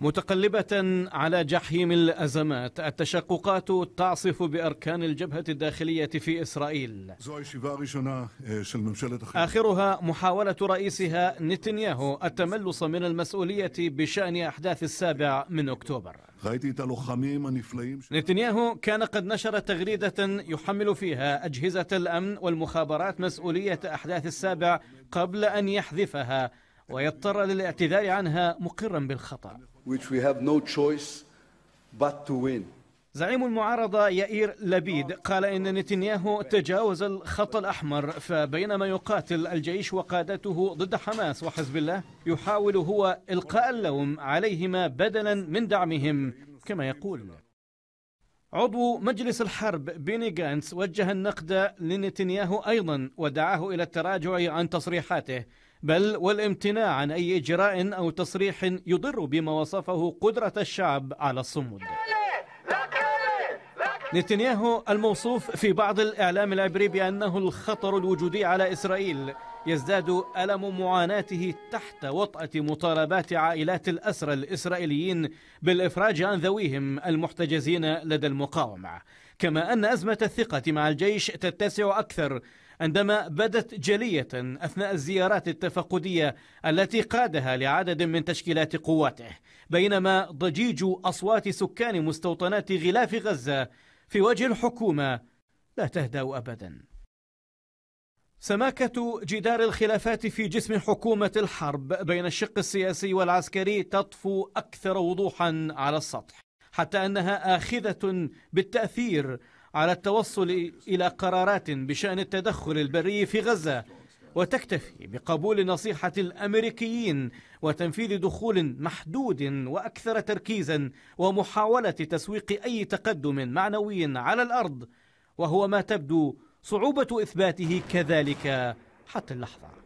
متقلبة على جحيم الأزمات التشققات تعصف بأركان الجبهة الداخلية في إسرائيل آه، آخرها محاولة رئيسها نتنياهو التملص من المسؤولية بشأن أحداث السابع من أكتوبر نتنياهو كان قد نشر تغريدة يحمل فيها أجهزة الأمن والمخابرات مسؤولية أحداث السابع قبل أن يحذفها ويضطر للاعتذار عنها مقرا بالخطأ زعيم المعارضة يائير لبيد قال إن نتنياهو تجاوز الخط الأحمر فبينما يقاتل الجيش وقادته ضد حماس وحزب الله يحاول هو إلقاء اللوم عليهما بدلا من دعمهم كما يقول عضو مجلس الحرب بيني جانس وجه النقد لنتنياهو أيضا ودعاه إلى التراجع عن تصريحاته بل والامتناع عن أي إجراء أو تصريح يضر بما وصفه قدرة الشعب على الصمود نتنياهو الموصوف في بعض الإعلام العبري بأنه الخطر الوجودي على إسرائيل يزداد ألم معاناته تحت وطأة مطالبات عائلات الأسرى الإسرائيليين بالإفراج عن ذويهم المحتجزين لدى المقاومة كما أن أزمة الثقة مع الجيش تتسع أكثر عندما بدت جلية أثناء الزيارات التفقدية التي قادها لعدد من تشكيلات قواته بينما ضجيج أصوات سكان مستوطنات غلاف غزة في وجه الحكومة لا تهدأ أبدا سماكة جدار الخلافات في جسم حكومة الحرب بين الشق السياسي والعسكري تطفو أكثر وضوحا على السطح حتى أنها آخذة بالتأثير على التوصل إلى قرارات بشأن التدخل البري في غزة وتكتفي بقبول نصيحة الأمريكيين وتنفيذ دخول محدود وأكثر تركيزا ومحاولة تسويق أي تقدم معنوي على الأرض وهو ما تبدو صعوبة إثباته كذلك حتى اللحظة